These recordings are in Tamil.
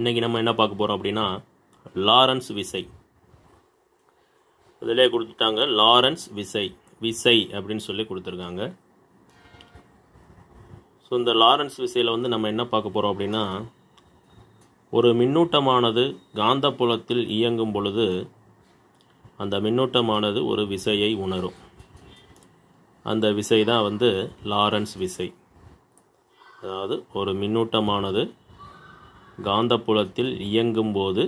இன்றைக்கி நம்ம என்ன பார்க்க போகிறோம் அப்படின்னா லாரன்ஸ் விசை இதிலே கொடுத்துட்டாங்க லாரன்ஸ் விசை விசை அப்படின்னு சொல்லி கொடுத்துருக்காங்க ஸோ இந்த லாரன்ஸ் விசையில் வந்து நம்ம என்ன பார்க்க போகிறோம் அப்படின்னா ஒரு மின்னூட்டமானது காந்தப்புலத்தில் இயங்கும் பொழுது அந்த மின்னூட்டமானது ஒரு விசையை உணரும் அந்த விசை தான் வந்து லாரன்ஸ் விசை அதாவது ஒரு மின்னூட்டமானது காந்தப்புலத்தில் இயங்கும்போது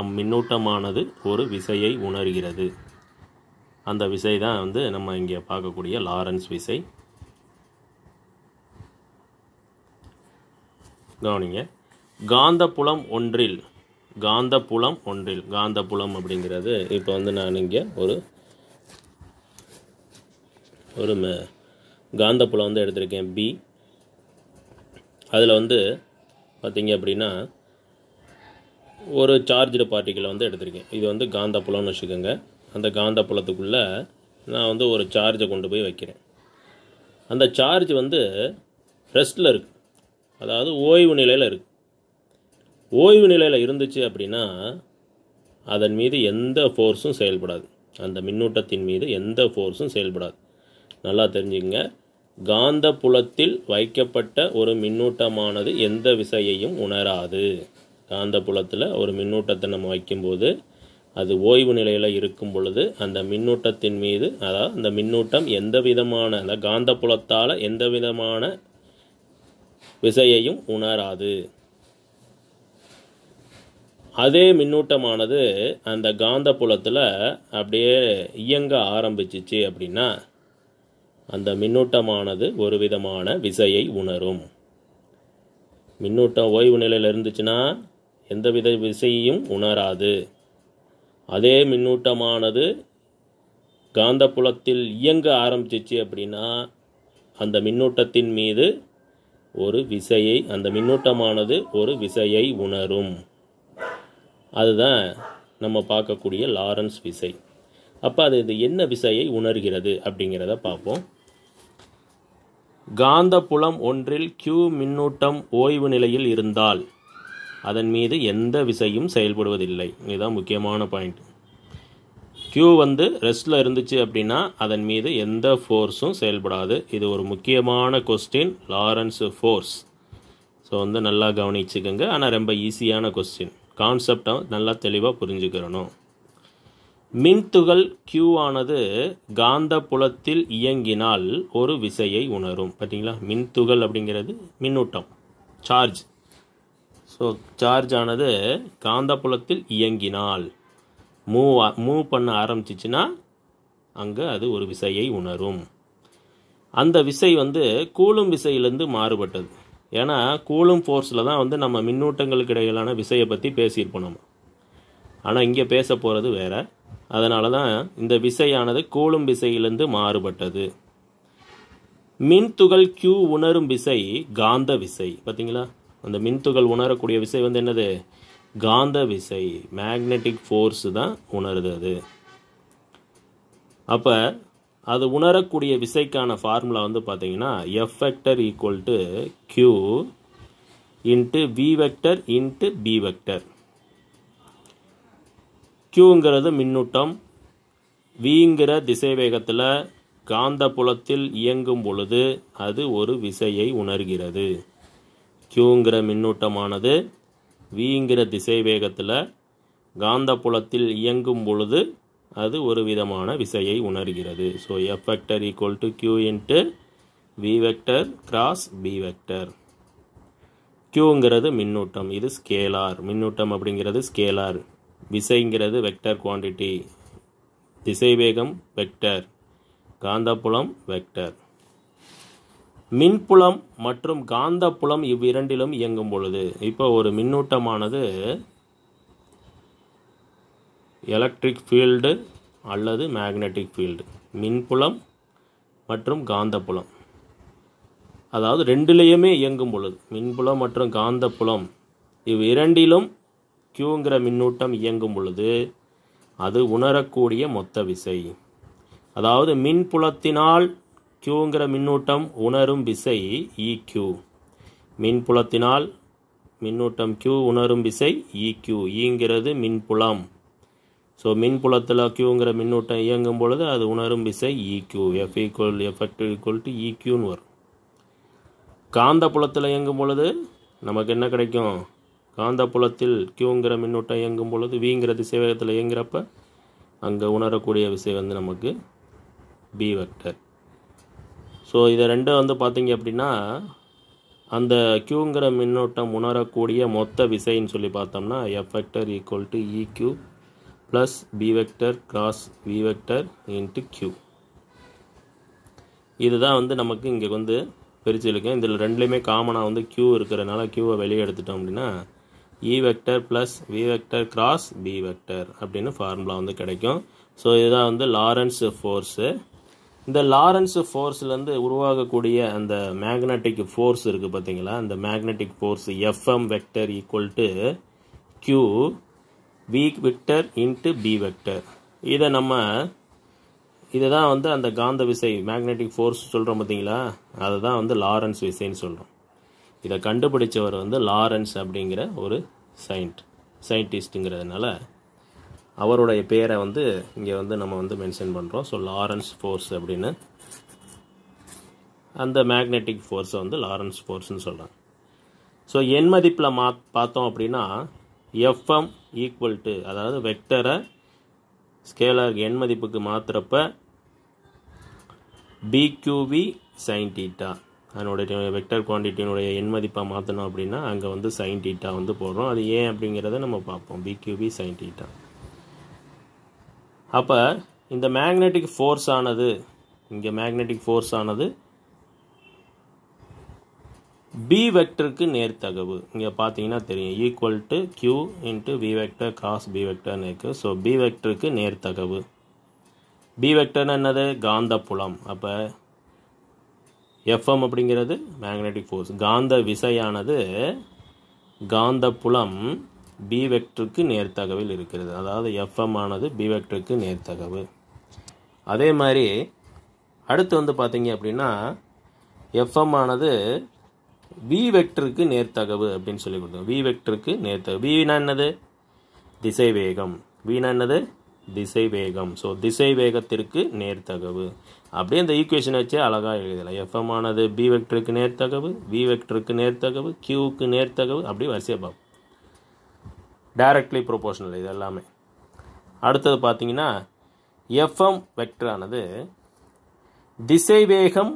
அம்மின்னூட்டமானது ஒரு விசையை உணர்கிறது அந்த விசை தான் வந்து நம்ம இங்கே பார்க்கக்கூடிய லாரன்ஸ் விசை கவனிங்க காந்தப்புலம் ஒன்றில் காந்தப்புலம் ஒன்றில் காந்தப்புலம் அப்படிங்கிறது இப்போ வந்து நான் இங்கே ஒரு ஒரு காந்தப்புலம் வந்து எடுத்திருக்கேன் பி அதில் வந்து பார்த்திங்க அப்படின்னா ஒரு சார்ஜ்டு பார்ட்டிக்கிளை வந்து எடுத்திருக்கேன் இது வந்து காந்த புலம்னு வச்சுக்கோங்க அந்த காந்த புலத்துக்குள்ளே நான் வந்து ஒரு சார்ஜை கொண்டு போய் வைக்கிறேன் அந்த சார்ஜ் வந்து ரெஸ்ட்டில் இருக்குது அதாவது ஓய்வு நிலையில் இருக்குது ஓய்வு நிலையில் இருந்துச்சு அப்படின்னா அதன் மீது எந்த ஃபோர்ஸும் செயல்படாது அந்த மின்னூட்டத்தின் மீது எந்த ஃபோர்ஸும் செயல்படாது நல்லா தெரிஞ்சுக்கங்க காந்த புலத்தில் வைக்கப்பட்ட ஒரு மின்னூட்டமானது எந்த விசையையும் உணராது காந்த புலத்தில் ஒரு மின்னூட்டத்தை நம்ம வைக்கும்போது அது ஓய்வு நிலையில் இருக்கும் பொழுது அந்த மின்னூட்டத்தின் மீது அதாவது அந்த மின்னூட்டம் எந்த விதமான அந்த காந்த புலத்தால் எந்த விதமான விசையையும் உணராது அதே மின்னூட்டமானது அந்த காந்த புலத்தில் அப்படியே இயங்க ஆரம்பிச்சிச்சு அப்படின்னா அந்த மின்னூட்டமானது ஒரு விதமான விசையை உணரும் மின்னூட்டம் ஓய்வு நிலையில் இருந்துச்சுன்னா எந்தவித விசையையும் உணராது அதே மின்னூட்டமானது காந்தப்புலத்தில் இயங்க ஆரம்பிச்சிச்சு அப்படின்னா அந்த மின்னூட்டத்தின் மீது ஒரு விசையை அந்த மின்னூட்டமானது ஒரு விசையை உணரும் அதுதான் நம்ம பார்க்கக்கூடிய லாரன்ஸ் விசை அப்போ அது இது என்ன விசையை உணர்கிறது அப்படிங்கிறத பார்ப்போம் காந்தப்புலம் ஒன்றில் கியூ மின்னூட்டம் ஓய்வு நிலையில் இருந்தால் அதன் மீது எந்த விசையும் செயல்படுவதில்லை இதுதான் முக்கியமான பாயிண்ட் கியூ வந்து ரெஸ்டில் இருந்துச்சு அப்படின்னா அதன் மீது எந்த ஃபோர்ஸும் செயல்படாது இது ஒரு முக்கியமான கொஸ்டின் லாரன்ஸ் ஃபோர்ஸ் ஸோ வந்து நல்லா கவனிச்சுக்கோங்க ஆனால் ரொம்ப ஈஸியான கொஸ்டின் கான்செப்டை நல்லா தெளிவாக புரிஞ்சுக்கிறணும் மின்துகள் கியூ ஆனது காந்த புலத்தில் இயங்கினால் ஒரு விசையை உணரும் பார்த்தீங்களா மின்துகள் அப்படிங்கிறது மின்னூட்டம் சார்ஜ் ஸோ சார்ஜ் ஆனது காந்த புலத்தில் இயங்கினால் மூவ் மூவ் பண்ண ஆரம்பிச்சிச்சுன்னா அங்கே அது ஒரு விசையை உணரும் அந்த விசை வந்து கூலும் விசையிலேருந்து மாறுபட்டது ஏன்னா கூலும் ஃபோர்ஸில் தான் வந்து நம்ம மின்னூட்டங்களுக்கு இடையிலான விசையை பற்றி பேசியிருப்போம் நம்ம ஆனால் இங்கே பேச போகிறது வேறு அதனால தான் இந்த விசையானது கூலும் விசையிலிருந்து மாறுபட்டது மின்துகள் கியூ உணரும் விசை காந்த விசை பார்த்தீங்களா அந்த மின்துகள் உணரக்கூடிய விசை வந்து என்னது காந்த விசை மேக்னெட்டிக் ஃபோர்ஸ் தான் உணருது அது அப்போ அது உணரக்கூடிய விசைக்கான ஃபார்முலா வந்து பார்த்தீங்கன்னா F vector equal to Q into V vector into B vector கியூங்கிறது மின்னூட்டம் விங்கிற திசைவேகத்தில் காந்த புலத்தில் இயங்கும் பொழுது அது ஒரு விசையை உணர்கிறது கியூங்கிற மின்னூட்டமானது விங்கிற திசைவேகத்தில் காந்த புலத்தில் இயங்கும் பொழுது அது ஒரு விதமான விசையை உணர்கிறது so F vector equal to Q into V vector cross B vector கியூங்கிறது மின்னூட்டம் இது ஸ்கேலார் மின்னூட்டம் அப்படிங்கிறது ஸ்கேலார் விசைங்கிறது வெக்டர் குவான்டிட்டி திசைவேகம் வெக்டர் காந்தப்புலம் வெக்டர் மின்புலம் மற்றும் காந்தப்புலம் இவ்விரண்டிலும் இயங்கும் பொழுது இப்போ ஒரு மின்னூட்டமானது எலக்ட்ரிக் ஃபீல்டு அல்லது மேக்னெட்டிக் ஃபீல்டு மின்புலம் மற்றும் காந்தப்புலம் அதாவது ரெண்டுலேயுமே இயங்கும் பொழுது மின்புலம் மற்றும் காந்தப்புலம் இவ் இரண்டிலும் கியூங்கிற மின்னூட்டம் இயங்கும் பொழுது அது உணரக்கூடிய மொத்த விசை அதாவது மின் புலத்தினால் கியூங்கிற மின்னூட்டம் உணரும் விசை இ e கியூ மின் புலத்தினால் மின்னூட்டம் கியூ உணரும் விசை இ e கியூ ஈங்கிறது e மின்புலம் ஸோ மின்புலத்தில் கியூங்கிற மின்னூட்டம் இயங்கும் பொழுது அது உணரும் விசை E Q F equal effective equal to E கியூன்னு வரும் காந்த புலத்தில் இயங்கும் பொழுது நமக்கு என்ன கிடைக்கும் காந்தப்புலத்தில் கியூங்கிற மின்னூட்டம் இயங்கும் பொழுது வீங்கிற திசைவேகத்தில் இயங்குறப்ப அங்கே உணரக்கூடிய விசை வந்து நமக்கு பி வெக்டர் ஸோ இதை ரெண்டும் வந்து பார்த்திங்க அப்படின்னா அந்த கியூங்கிற மின்னோட்டம் உணரக்கூடிய மொத்த விசைன்னு சொல்லி பார்த்தோம்னா F vector equal to E Q plus B vector cross V vector into Q இதுதான் வந்து நமக்கு இங்கே வந்து இருக்கேன் இதில் ரெண்டுலேயுமே காமனாக வந்து கியூ இருக்கிறனால கியூவை வெளியே எடுத்துட்டோம் அப்படின்னா E vector plus V vector cross B vector அப்படின்னு ஃபார்முலா வந்து கிடைக்கும் ஸோ இதுதான் வந்து லாரன்ஸ் ஃபோர்ஸு இந்த லாரன்ஸ் ஃபோர்ஸ்லேருந்து உருவாகக்கூடிய அந்த magnetic ஃபோர்ஸ் இருக்குது பார்த்தீங்களா அந்த magnetic force F M vector equal to Q V vector into B vector இதை நம்ம இதுதான் வந்து அந்த காந்த விசை மேக்னெட்டிக் force சொல்கிறோம் பத்தீங்களா அதுதான் வந்து லாரன்ஸ் விசைன்னு சொல்கிறோம் இதை கண்டுபிடிச்சவர் வந்து லாரன்ஸ் அப்படிங்கிற ஒரு சயின்ட் சயின்டிஸ்ட்டுங்கிறதுனால அவருடைய பேரை வந்து இங்கே வந்து நம்ம வந்து மென்ஷன் பண்ணுறோம் ஸோ லாரன்ஸ் ஃபோர்ஸ் அப்படின்னு அந்த மேக்னெட்டிக் ஃபோர்ஸை வந்து லாரன்ஸ் ஃபோர்ஸ்னு சொல்கிறாங்க ஸோ என் மதிப்பில் மா பார்த்தோம் அப்படின்னா எஃப்எம் ஈக்குவல் டு அதாவது வெக்டரை ஸ்கேலர் என் மதிப்புக்கு மாற்றுறப்ப பிக்யூவி சைன் டீட்டா அதனுடைய வெக்டர் குவான்டிட்டியினுடைய எண் மதிப்பாக மாற்றணும் அப்படின்னா அங்கே வந்து சைன் டீட்டா வந்து போடுறோம் அது ஏன் அப்படிங்கிறத நம்ம பார்ப்போம் பிக்யூபி சைன் டீட்டா அப்போ இந்த மேக்னெட்டிக் ஃபோர்ஸ் ஆனது இங்கே மேக்னெட்டிக் ஃபோர்ஸ் ஆனது பி வெக்டருக்கு நேர்த்தகவு இங்கே பார்த்தீங்கன்னா தெரியும் equal to Q into B vector cross B வெக்டர்னு இருக்குது ஸோ பி வெக்டருக்கு நேர்த்தகவு பி வெக்டர்னு என்னது காந்தப்புலம் அப்போ எஃப்எம் அப்படிங்கிறது மேக்னெட்டிக் ஃபோர்ஸ் காந்த விசையானது காந்த புலம் பி வெக்டருக்கு நேர்த்தகவில் இருக்கிறது அதாவது எஃப்எம் ஆனது பி வெக்டருக்கு நேர்த்தகவு அதே மாதிரி அடுத்து வந்து பார்த்தீங்க அப்படின்னா எஃப்எம் ஆனது வி வெக்டருக்கு நேர்த்தகவு அப்படின்னு சொல்லி கொடுத்தோம் வி வெக்டருக்கு நேர்த்தகவு வினா என்னது திசை வேகம் வீணா என்னது திசை வேகம் ஸோ திசை வேகத்திற்கு நேர்த்தகவு அப்படியே இந்த ஈக்குவேஷன் வச்சே அழகாக எழுதலாம் எஃப்எம் ஆனது பி வெக்டருக்கு நேர்த்தகவு வி வெக்டருக்கு நேர்த்தகவு கியூவுக்கு நேர்த்தகவு அப்படி வரிசையாக பார்ப்போம் டைரக்ட்லி ப்ரொபோஷனல் இது எல்லாமே அடுத்தது பார்த்தீங்கன்னா எஃப்எம் வெக்டரானது திசைவேகம்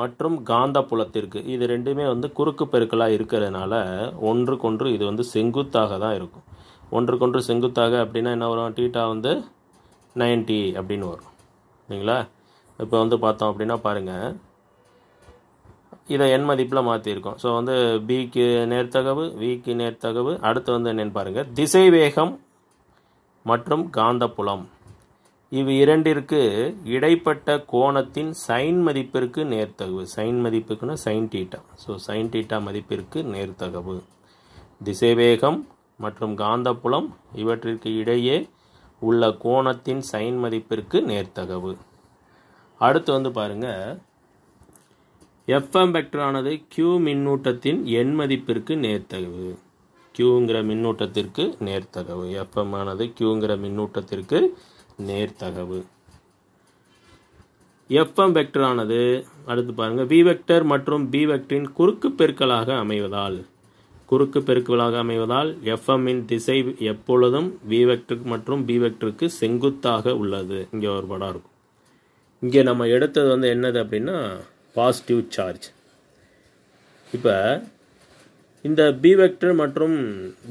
மற்றும் காந்த புலத்திற்கு இது ரெண்டுமே வந்து குறுக்கு பெருக்கலாக இருக்கிறதுனால ஒன்றுக்கொன்று இது வந்து செங்குத்தாக தான் இருக்கும் ஒன்றுக்கொன்று செங்குத்தாக அப்படின்னா என்ன வரும் டீட்டா வந்து நைன்டி அப்படின்னு வரும் சரிங்களா இப்போ வந்து பார்த்தோம் அப்படின்னா பாருங்கள் இதை என் மதிப்பில் மாற்றிருக்கோம் ஸோ வந்து பிக்கு நேர்த்தகவு விக்கு நேர்த்தகவு அடுத்து வந்து என்னென்னு பாருங்கள் திசை வேகம் மற்றும் காந்தப்புலம் இவ் இரண்டிற்கு இடைப்பட்ட கோணத்தின் சைன் மதிப்பிற்கு நேர்த்தகவு சைன் மதிப்புக்குன்னா sine theta so sine theta மதிப்பிற்கு நேர்த்தகவு திசைவேகம் மற்றும் காந்தப்புலம் இவற்றிற்கு இடையே உள்ள கோணத்தின் சைன் மதிப்பிற்கு நேர்த்தகவு அடுத்து வந்து பாருங்கள் எஃப்எம் வெக்டரானது கியூ மின்னூட்டத்தின் எண் மதிப்பிற்கு நேர்த்தகவு கியூங்கிற மின்னூட்டத்திற்கு நேர்த்தகவு எஃப்எம் ஆனது கியூங்கிற மின்னூட்டத்திற்கு நேர்த்தகவு எஃப்எம் வெக்டரானது அடுத்து பாருங்கள் வி வெக்டர் மற்றும் பி வெக்டரின் குறுக்கு பெருக்கலாக அமைவதால் குறுக்கு பெருக்குகளாக அமைவதால் எஃப்எம்மின் திசை எப்பொழுதும் வி வெக்டருக்கு மற்றும் பி வெக்டருக்கு செங்குத்தாக உள்ளது இங்கே ஒரு படம் இருக்கும் இங்கே நம்ம எடுத்தது வந்து என்னது அப்படின்னா பாசிட்டிவ் சார்ஜ் இப்போ இந்த பி வெக்டர் மற்றும்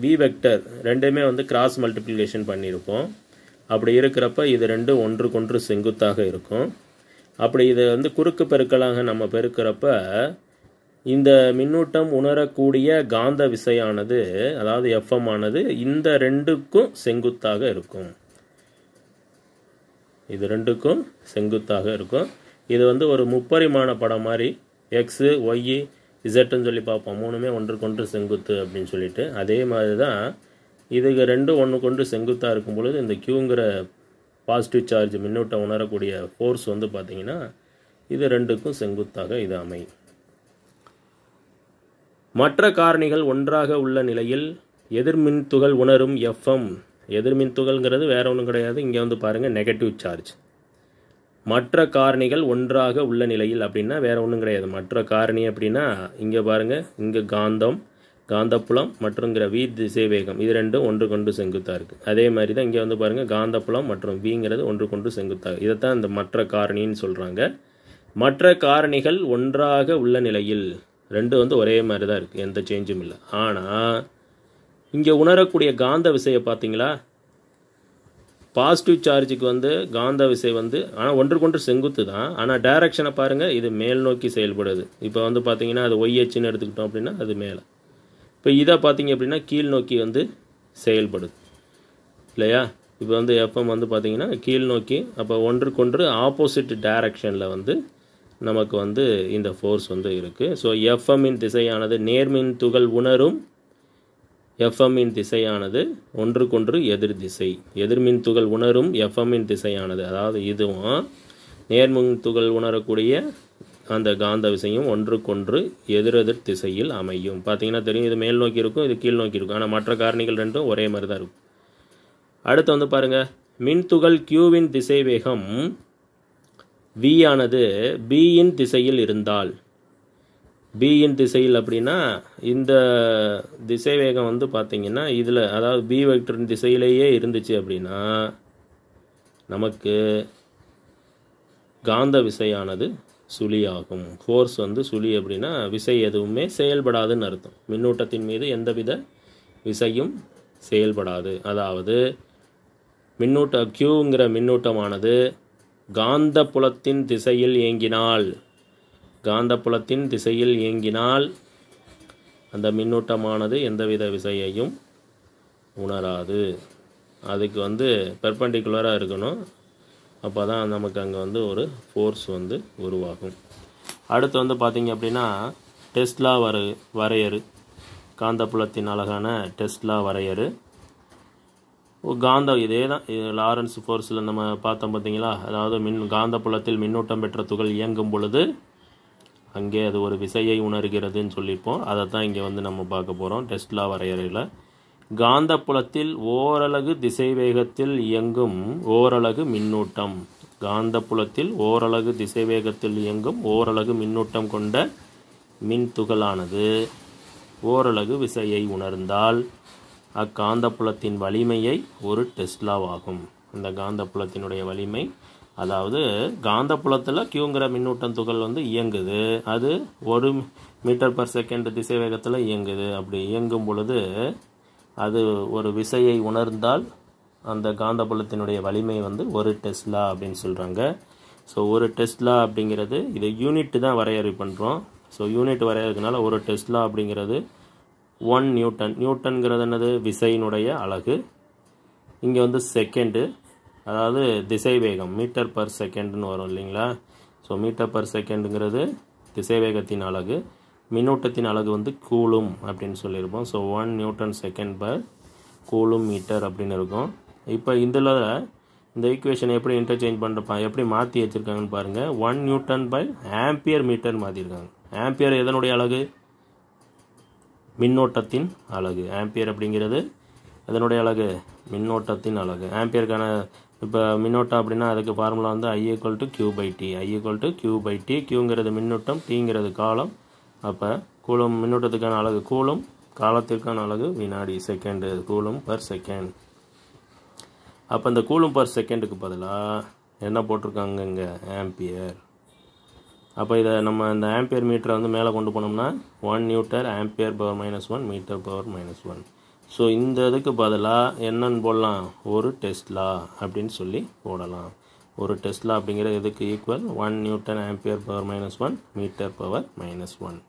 வி வெக்டர் ரெண்டுமே வந்து கிராஸ் மல்டிப்ளிகேஷன் பண்ணியிருக்கோம் அப்படி இருக்கிறப்ப இது ரெண்டும் ஒன்றுக்கொன்று செங்குத்தாக இருக்கும் அப்படி இதை வந்து குறுக்கு பெருக்கலாக நம்ம பெருக்கிறப்ப இந்த மின்னூட்டம் உணரக்கூடிய காந்த விசையானது அதாவது எஃப்எம் ஆனது இந்த ரெண்டுக்கும் செங்குத்தாக இருக்கும் இது ரெண்டுக்கும் செங்குத்தாக இருக்கும் இது வந்து ஒரு முப்பரிமாண படம் மாதிரி எக்ஸு ஒய்யு இசட்டுன்னு சொல்லி பார்ப்போம் மூணுமே ஒன்றுக்கொன்று செங்குத்து அப்படின்னு சொல்லிட்டு அதே மாதிரி தான் இதுக்கு ரெண்டும் ஒன்றுக்கொன்று செங்குத்தாக இருக்கும் பொழுது இந்த கியூங்கிற பாசிட்டிவ் சார்ஜ் மின்னூட்டம் உணரக்கூடிய ஃபோர்ஸ் வந்து பார்த்திங்கன்னா இது ரெண்டுக்கும் செங்குத்தாக இது அமையும் மற்ற காரணிகள் ஒன்றாக உள்ள நிலையில் எதிர்மின் துகள் உணரும் எஃப்எம் எதிர்மின் துகள்ங்கிறது வேற ஒன்றும் கிடையாது இங்கே வந்து பாருங்கள் நெகட்டிவ் சார்ஜ் மற்ற காரணிகள் ஒன்றாக உள்ள நிலையில் அப்படின்னா வேறு ஒன்றும் கிடையாது மற்ற காரணி அப்படின்னா இங்கே பாருங்கள் இங்கே காந்தம் காந்தப்புலம் மற்றும்ங்கிற வி திசை வேகம் இது ரெண்டும் ஒன்று கொண்டு செங்குத்தாக இருக்குது அதே மாதிரி தான் இங்கே வந்து பாருங்கள் காந்தப்புலம் மற்றும் விங்கிறது ஒன்று கொண்டு செங்குத்தாக இதைத்தான் இந்த மற்ற காரணின்னு சொல்கிறாங்க மற்ற காரணிகள் ஒன்றாக உள்ள நிலையில் ரெண்டு வந்து ஒரே மாதிரி தான் இருக்குது எந்த சேஞ்சும் இல்லை ஆனால் இங்கே உணரக்கூடிய காந்த விசையை பார்த்தீங்களா பாசிட்டிவ் சார்ஜுக்கு வந்து காந்த விசை வந்து ஆனால் ஒன்றுக்கொன்று செங்குத்து தான் ஆனால் டைரக்ஷனை பாருங்கள் இது மேல் நோக்கி செயல்படுது இப்போ வந்து பார்த்தீங்கன்னா அது ஒய் எச்சுன்னு எடுத்துக்கிட்டோம் அப்படின்னா அது மேலே இப்போ இதை பார்த்தீங்க அப்படின்னா கீழ் நோக்கி வந்து செயல்படுது இல்லையா இப்போ வந்து எஃப்எம் வந்து பார்த்திங்கன்னா கீழ் நோக்கி அப்போ ஒன்றுக்கொன்று ஆப்போசிட் டைரக்ஷனில் வந்து நமக்கு வந்து இந்த ஃபோர்ஸ் வந்து இருக்குது ஸோ எஃப்எம்மின் திசையானது நேர்மின் துகள் உணரும் எஃப்எம்மின் திசையானது ஒன்றுக்கொன்று எதிர் திசை எதிர்மின் துகள் உணரும் எஃப்எம்மின் திசையானது அதாவது இதுவும் நேர்மின் துகள் உணரக்கூடிய அந்த காந்த விசையும் ஒன்றுக்கொன்று எதிரெதிர் திசையில் அமையும் பார்த்திங்கன்னா தெரியும் இது மேல் நோக்கி இருக்கும் இது கீழ் நோக்கி இருக்கும் ஆனால் மற்ற காரணிகள் ரெண்டும் ஒரே மாதிரி தான் இருக்கும் அடுத்து வந்து பாருங்கள் மின்துகள் கியூவின் திசைவேகம் வி ஆனது பியின் திசையில் இருந்தால் பியின் திசையில் அப்படின்னா இந்த திசை வேகம் வந்து பார்த்திங்கன்னா இதில் அதாவது பி வெக்டரின் திசையிலேயே இருந்துச்சு அப்படின்னா நமக்கு காந்த விசையானது சுழியாகும் ஃபோர்ஸ் வந்து சுழி அப்படின்னா விசை எதுவுமே செயல்படாதுன்னு அர்த்தம் மின்னூட்டத்தின் மீது எந்தவித விசையும் செயல்படாது அதாவது மின்னூட்ட க்யூங்கிற மின்னூட்டமானது காந்த புலத்தின் திசையில் இயங்கினால் காந்தப்புலத்தின் திசையில் இயங்கினால் அந்த மின்னூட்டமானது எந்தவித விசையையும் உணராது அதுக்கு வந்து பெர்பண்டிகுலராக இருக்கணும் அப்போ தான் நமக்கு அங்கே வந்து ஒரு ஃபோர்ஸ் வந்து உருவாகும் அடுத்து வந்து பார்த்திங்க அப்படின்னா டெஸ்ட்லா வர வரையறு காந்தப்புலத்தின் அழகான டெஸ்ட்லா வரையறு காந்த இதே தான் லாரன்ஸ் ஃபோர்ஸில் நம்ம பார்த்தோம் பார்த்தீங்களா அதாவது மின் காந்தப்புலத்தில் மின்னூட்டம் பெற்ற துகள் இயங்கும் பொழுது அங்கே அது ஒரு விசையை உணர்கிறதுன்னு சொல்லியிருப்போம் அதை தான் இங்கே வந்து நம்ம பார்க்க போகிறோம் டெஸ்ட்லா வரையறையில் காந்தப்புலத்தில் ஓரலகு திசைவேகத்தில் இயங்கும் ஓரலகு மின்னூட்டம் காந்தப்புலத்தில் ஓரலகு திசைவேகத்தில் இயங்கும் ஓரலகு மின்னூட்டம் கொண்ட மின் துகளானது ஓரலகு விசையை உணர்ந்தால் அக்காந்தப்புலத்தின் வலிமையை ஒரு டெஸ்ட்லாவாகும் அந்த காந்தப்புலத்தினுடைய வலிமை அதாவது காந்தப்புலத்தில் கியூங்கிற மின்னூட்டம் துகள் வந்து இயங்குது அது ஒரு மீட்டர் பர் செகண்ட் திசை வேகத்தில் இயங்குது அப்படி இயங்கும் பொழுது அது ஒரு விசையை உணர்ந்தால் அந்த காந்தபுலத்தினுடைய வலிமை வந்து ஒரு டெஸ்ட்லா அப்படின்னு சொல்கிறாங்க ஸோ ஒரு டெஸ்ட்லா அப்படிங்கிறது இது யூனிட் தான் வரையறை பண்ணுறோம் ஸோ யூனிட் வரையறதுனால ஒரு டெஸ்ட்லா அப்படிங்கிறது ஒன் நியூட்டன் நியூட்டன்கிறது என்னது விசையினுடைய அழகு இங்கே வந்து செகண்டு அதாவது திசை வேகம் மீட்டர் பர் செகண்ட்னு வரும் இல்லைங்களா ஸோ மீட்டர் பர் செகண்டுங்கிறது திசை வேகத்தின் அழகு மின்னூட்டத்தின் அழகு வந்து கூலும் அப்படின்னு சொல்லியிருப்போம் so one newton second per coulomb metre அப்படின்னு இருக்கும் இப்போ இதில் இந்த ஈக்குவேஷன் எப்படி இன்டர்ச்சேஞ்ச் பண்ணுறப்பா எப்படி மாற்றி வச்சுருக்காங்கன்னு பாருங்கள் one newton by ampere metre மாற்றிருக்காங்க ஆம்பியர் எதனுடைய அழகு மின்னோட்டத்தின் அழகு ஆம்பியர் அப்படிங்கிறது அதனுடைய அழகு மின்னோட்டத்தின் அழகு ஆம்பியருக்கான இப்போ மின்னோட்டம் அப்படின்னா அதுக்கு ஃபார்முலா வந்து I equal to Q by T I equal to Q by T கியூங்கிறது மின்னோட்டம் டீங்கிறது காலம் அப்போ கூலம் மின்னோட்டத்துக்கான அழகு கூலம் காலத்திற்கான அழகு வினாடி செகண்டு கூலம் பர் செகண்ட் அப்போ இந்த கூலம் பர் செகண்டுக்கு பதிலாக என்ன போட்டிருக்காங்க இங்கே ஆம்பியர் அப்போ இதை நம்ம இந்த ஆம்பியர் மீட்டரை வந்து மேலே கொண்டு போனோம்னா one newton ampere power minus one metre power minus one so இந்த இதுக்கு பதிலாக என்னன்னு போடலாம் ஒரு டெஸ்ட்லா அப்படின்னு சொல்லி போடலாம் ஒரு டெஸ்ட்லா அப்படிங்கிற இதுக்கு equal one newton ampere power minus one metre power minus one